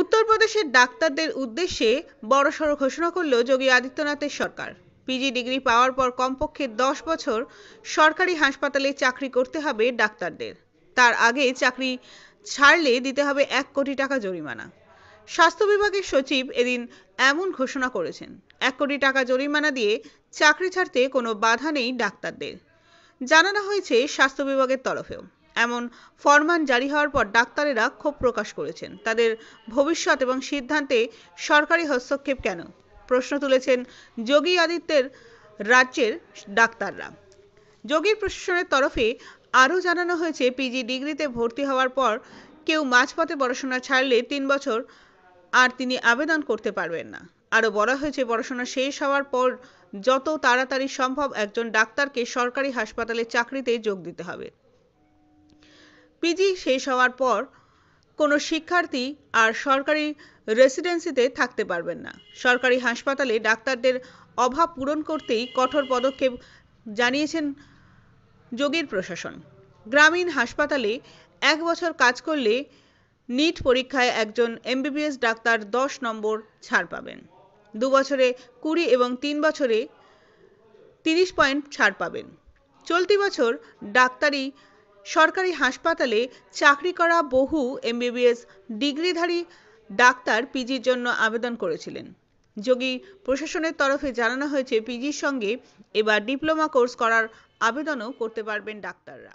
উত্তরপ্রদেশের ডাক্তারদের উদ্দেশ্যে বড়সড় ঘোষণা করল যোগী আদিত্যনাথের সরকার পিজি ডিগ্রি পাওয়ার পর কমপক্ষে দশ বছর সরকারি হাসপাতালে চাকরি করতে হবে ডাক্তারদের তার আগে চাকরি ছাড়লে দিতে হবে এক কোটি টাকা জরিমানা স্বাস্থ্য বিভাগের সচিব এদিন এমন ঘোষণা করেছেন এক কোটি টাকা জরিমানা দিয়ে চাকরি ছাড়তে কোনো বাধা নেই ডাক্তারদের জানানো হয়েছে স্বাস্থ্য বিভাগের তরফেও এমন ফরমান জারি হওয়ার পর ডাক্তারেরা ক্ষোভ প্রকাশ করেছেন তাদের ভবিষ্যৎ এবং সিদ্ধান্তে সরকারি হস্তক্ষেপ কেন প্রশ্ন তুলেছেন যোগী আদিত্যের রাজ্যের ডাক্তাররা যোগীর প্রশাসনের তরফে আরও জানানো হয়েছে পিজি ডিগ্রিতে ভর্তি হওয়ার পর কেউ মাঝপথে পড়াশোনা ছাড়লে তিন বছর আর তিনি আবেদন করতে পারবেন না আরও বলা হয়েছে পড়াশোনা শেষ হওয়ার পর যত তাড়াতাড়ি সম্ভব একজন ডাক্তারকে সরকারি হাসপাতালে চাকরিতে যোগ দিতে হবে পিজি শেষ হওয়ার পর কোনো শিক্ষার্থী আর সরকারি রেসিডেন্সিতে থাকতে পারবেন না সরকারি হাসপাতালে ডাক্তারদের অভাব পূরণ করতেই কঠোর পদক্ষেপ জানিয়েছেন যোগীর প্রশাসন গ্রামীণ হাসপাতালে এক বছর কাজ করলে নিট পরীক্ষায় একজন এমবিবিএস ডাক্তার দশ নম্বর ছাড় পাবেন দু বছরে কুড়ি এবং তিন বছরে তিরিশ পয়েন্ট ছাড় পাবেন চলতি বছর ডাক্তারি সরকারি হাসপাতালে চাকরি করা বহু এমবিবিএস ডিগ্রিধারী ডাক্তার পিজির জন্য আবেদন করেছিলেন যোগী প্রশাসনের তরফে জানানো হয়েছে পিজির সঙ্গে এবার ডিপ্লোমা কোর্স করার আবেদনও করতে পারবেন ডাক্তাররা